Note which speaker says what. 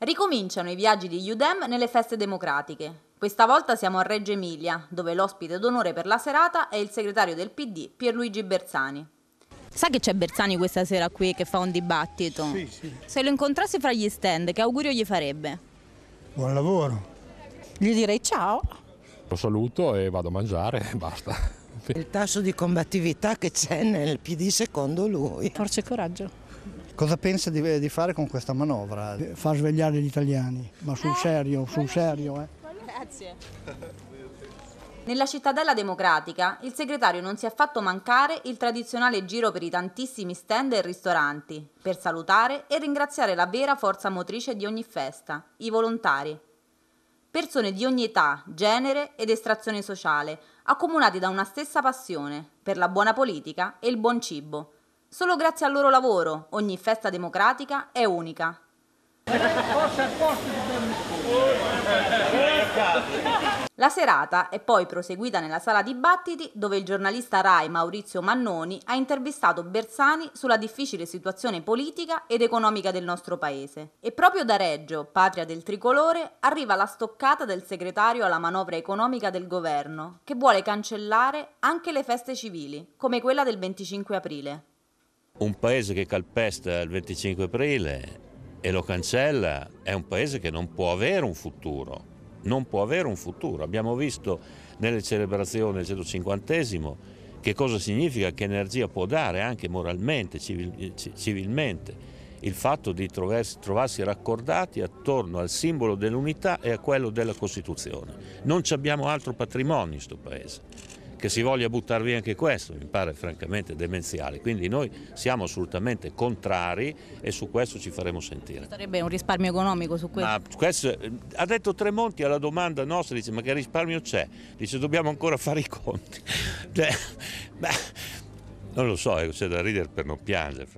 Speaker 1: Ricominciano i viaggi di UDEM nelle feste democratiche. Questa volta siamo a Reggio Emilia, dove l'ospite d'onore per la serata è il segretario del PD Pierluigi Bersani. Sa che c'è Bersani questa sera qui che fa un dibattito? Sì, sì. Se lo incontrassi fra gli stand, che augurio gli farebbe?
Speaker 2: Buon lavoro. Gli direi ciao. Lo saluto e vado a mangiare, e basta. Il tasso di combattività che c'è nel PD secondo lui. Forse coraggio.
Speaker 1: Cosa pensa di, di, fare con questa manovra? Far svegliare gli italiani, ma sul eh, serio, eh, sul serio. Eh. Grazie. Nella cittadella democratica il segretario non si è fatto mancare il tradizionale giro per i tantissimi stand e ristoranti, per salutare e ringraziare la vera forza motrice di ogni festa, i volontari. Persone di ogni età, genere ed estrazione sociale, accomunati da una stessa passione, per la buona politica e il buon cibo Solo grazie al loro lavoro ogni festa democratica è unica. La serata è poi proseguita nella sala dibattiti dove il giornalista Rai Maurizio Mannoni ha intervistato Bersani sulla difficile situazione politica ed economica del nostro paese. E proprio da Reggio, patria del tricolore, arriva la stoccata del segretario alla manovra economica del governo, che vuole cancellare anche le feste civili, come quella del 25 aprile.
Speaker 2: Un paese che calpesta il 25 aprile e lo cancella è un paese che non può avere un futuro. Non può avere un futuro. Abbiamo visto nelle celebrazioni del 150 che cosa significa, che energia può dare anche moralmente, civil, civilmente, il fatto di troversi, trovarsi raccordati attorno al simbolo dell'unità e a quello della Costituzione. Non abbiamo altro patrimonio in questo paese che si voglia buttare via anche questo mi pare francamente demenziale. Quindi noi siamo assolutamente contrari e su questo ci faremo sentire.
Speaker 1: Sarebbe un risparmio economico
Speaker 2: su questo? Ma questo eh, ha detto Tremonti alla domanda nostra, dice ma che risparmio c'è? Dice dobbiamo ancora fare i conti. Cioè, beh, non lo so, eh, c'è da ridere per non piangere.